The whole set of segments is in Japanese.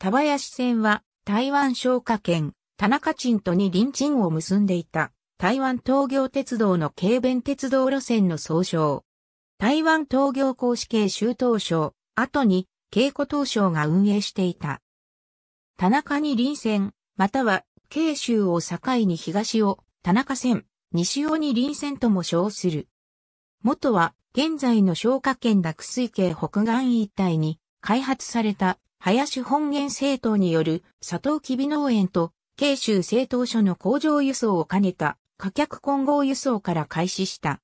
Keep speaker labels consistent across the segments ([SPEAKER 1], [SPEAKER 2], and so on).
[SPEAKER 1] 田林線は台湾昇華圏、田中鎮と二隣鎮を結んでいた台湾東京鉄道の軽便鉄道路線の総称。台湾東京公式系州東省、後に京古東省が運営していた。田中に隣線、または慶州を境に東を田中線、西尾に臨線とも称する。元は現在の昇華県落水系北岸一帯に開発された林本源政党による佐藤木美農園と慶州政党所の工場輸送を兼ねた価客混合輸送から開始した。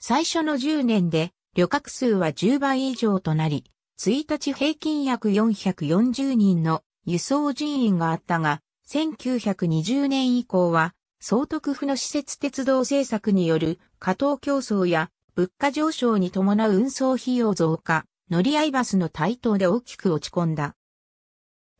[SPEAKER 1] 最初の10年で旅客数は10倍以上となり、1日平均約440人の輸送人員があったが、1920年以降は、総督府の施設鉄道政策による過藤競争や物価上昇に伴う運送費用増加、乗り合いバスの台頭で大きく落ち込んだ。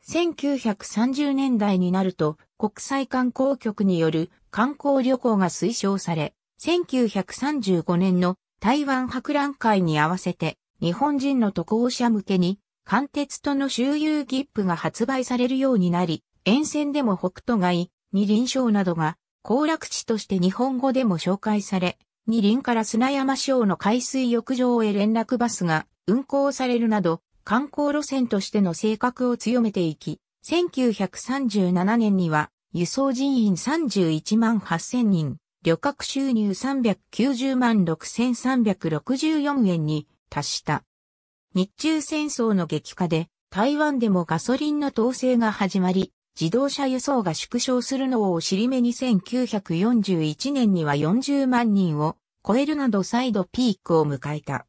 [SPEAKER 1] 1930年代になると国際観光局による観光旅行が推奨され、1935年の台湾博覧会に合わせて日本人の渡航者向けに関鉄との周遊切符が発売されるようになり、沿線でも北都街、二輪省などが行楽地として日本語でも紹介され、二輪から砂山省の海水浴場へ連絡バスが運行されるなど、観光路線としての性格を強めていき、1937年には輸送人員31万8000人、旅客収入390万6364円に達した。日中戦争の激化で台湾でもガソリンの統制が始まり、自動車輸送が縮小するのを尻目に1941年には40万人を超えるなど再度ピークを迎えた。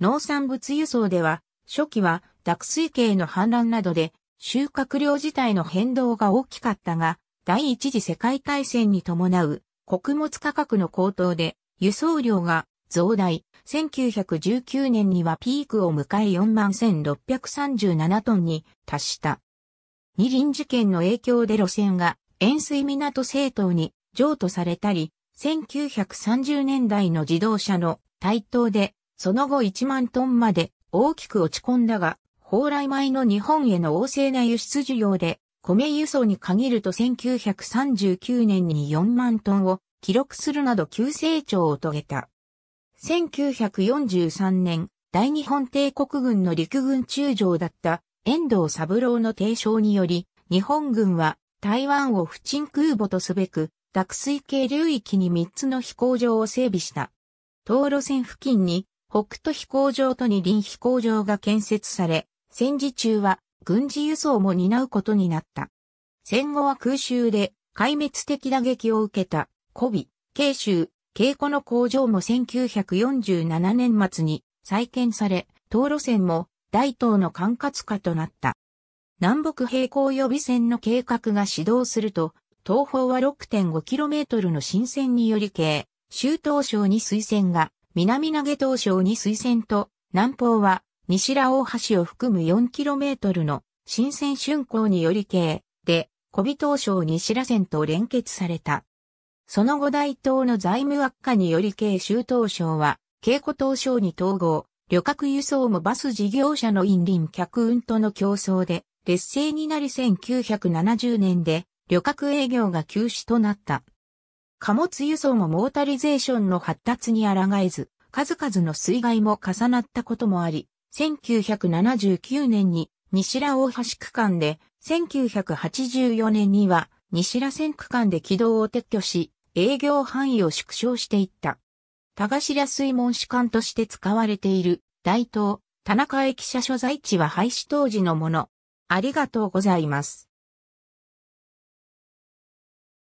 [SPEAKER 1] 農産物輸送では、初期は濁水系の氾濫などで収穫量自体の変動が大きかったが、第一次世界大戦に伴う穀物価格の高騰で輸送量が増大。1919年にはピークを迎え41,637トンに達した。二輪事件の影響で路線が塩水港政党に譲渡されたり、1930年代の自動車の台頭でその後1万トンまで大きく落ち込んだが、蓬来米の日本への旺盛な輸出需要で、米輸送に限ると1939年に4万トンを記録するなど急成長を遂げた。1943年、大日本帝国軍の陸軍中将だった遠藤三郎の提唱により、日本軍は台湾を不沈空母とすべく、濁水系流域に3つの飛行場を整備した。道路線付近に北斗飛行場と二輪飛行場が建設され、戦時中は軍事輸送も担うことになった。戦後は空襲で壊滅的打撃を受けた、古美、慶州、慶古の工場も1947年末に再建され、東路線も大東の管轄下となった。南北平行予備線の計画が始動すると、東方は 6.5km の新線により系、周東省に推薦が南投島省に水薦と、南方は西羅大橋を含む 4km の新鮮春光により系で、小尾東省西羅線と連結された。その後大東の財務悪化により系州東省は、稽古東省に統合、旅客輸送もバス事業者の引輪客運との競争で、劣勢になり1970年で旅客営業が休止となった。貨物輸送もモータリゼーションの発達に抗えず、数々の水害も重なったこともあり、1979年に西良大橋区間で、1984年には西良線区間で軌道を撤去し、営業範囲を縮小していった。田頭水門士官として使われている大東、田中駅舎所在地は廃止当時のもの。ありがとうございます。